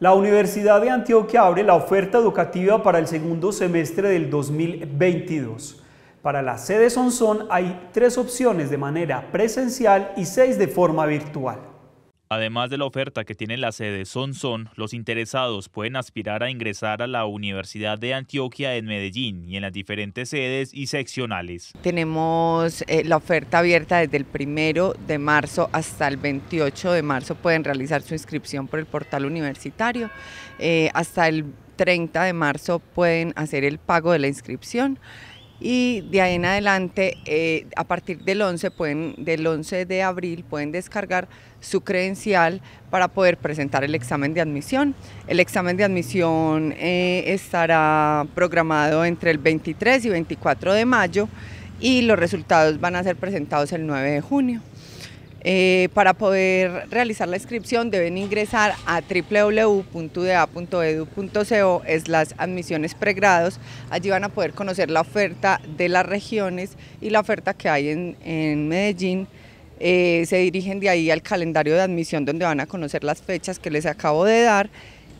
La Universidad de Antioquia abre la oferta educativa para el segundo semestre del 2022. Para la sede Sonsón hay tres opciones de manera presencial y seis de forma virtual. Además de la oferta que tiene la sede Son, los interesados pueden aspirar a ingresar a la Universidad de Antioquia en Medellín y en las diferentes sedes y seccionales. Tenemos eh, la oferta abierta desde el primero de marzo hasta el 28 de marzo. Pueden realizar su inscripción por el portal universitario. Eh, hasta el 30 de marzo pueden hacer el pago de la inscripción y de ahí en adelante, eh, a partir del 11, pueden, del de abril, pueden descargar su credencial para poder presentar el examen de admisión. El examen de admisión eh, estará programado entre el 23 y 24 de mayo y los resultados van a ser presentados el 9 de junio. Eh, para poder realizar la inscripción deben ingresar a www.da.edu.co e es las admisiones pregrados. Allí van a poder conocer la oferta de las regiones y la oferta que hay en, Medellín. Eh, se dirigen de ahí al calendario de admisión donde van a conocer las fechas que les acabo de dar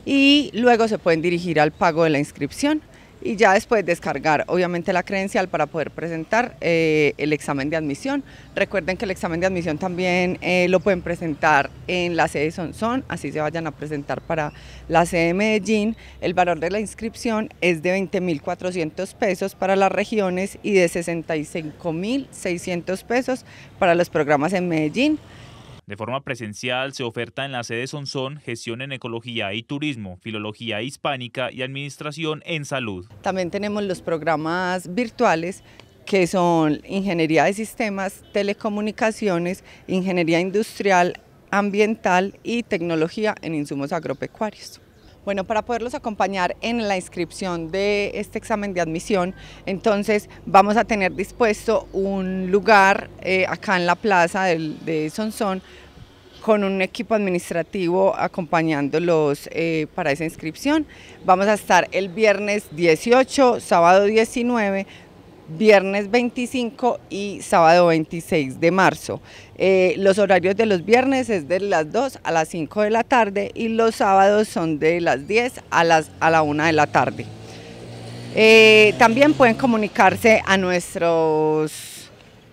y luego se pueden dirigir al pago de la inscripción y ya después descargar obviamente la credencial para poder presentar eh, el examen de admisión. Recuerden que el examen de admisión también eh, lo pueden presentar en la sede Sonson, así se vayan a presentar para la sede de Medellín. El valor de la inscripción es de 20.400 pesos para las regiones y de 65.600 pesos para los programas en Medellín. De forma presencial se oferta en la sede Sonson gestión en ecología y turismo, filología hispánica y administración en salud. También tenemos los programas virtuales que son ingeniería de sistemas, telecomunicaciones, ingeniería industrial, ambiental y tecnología en insumos agropecuarios. Bueno, para poderlos acompañar en la inscripción de este examen de admisión, entonces vamos a tener dispuesto un lugar eh, acá en la plaza de Sonsón con un equipo administrativo acompañándolos eh, para esa inscripción. Vamos a estar el viernes 18, sábado 19, viernes 25 y sábado 26 de marzo. Eh, los horarios de los viernes es de las 2 a las 5 de la tarde y los sábados son de las 10 a, las, a la 1 de la tarde. Eh, también pueden comunicarse a nuestros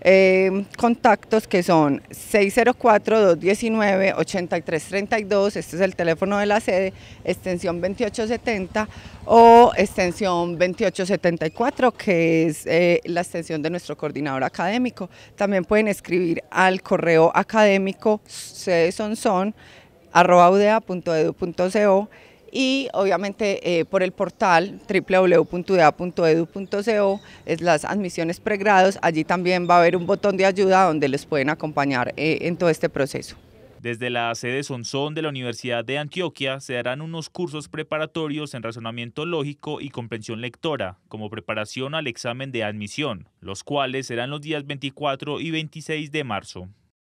Em, contactos que son 604-219-8332, este es el teléfono de la sede, extensión 2870 o extensión 2874, que es eh, la extensión de nuestro coordinador académico. También pueden escribir al correo académico sede y obviamente eh, por el portal www.da.edu.co e es las admisiones pregrados. Allí también va a haber un botón de ayuda donde les pueden acompañar eh, en todo este proceso. Desde la sede Sonsón de la Universidad de Antioquia se darán unos cursos preparatorios en razonamiento lógico y comprensión lectora, como preparación al examen de admisión, los cuales serán los días 24 y 26 de marzo.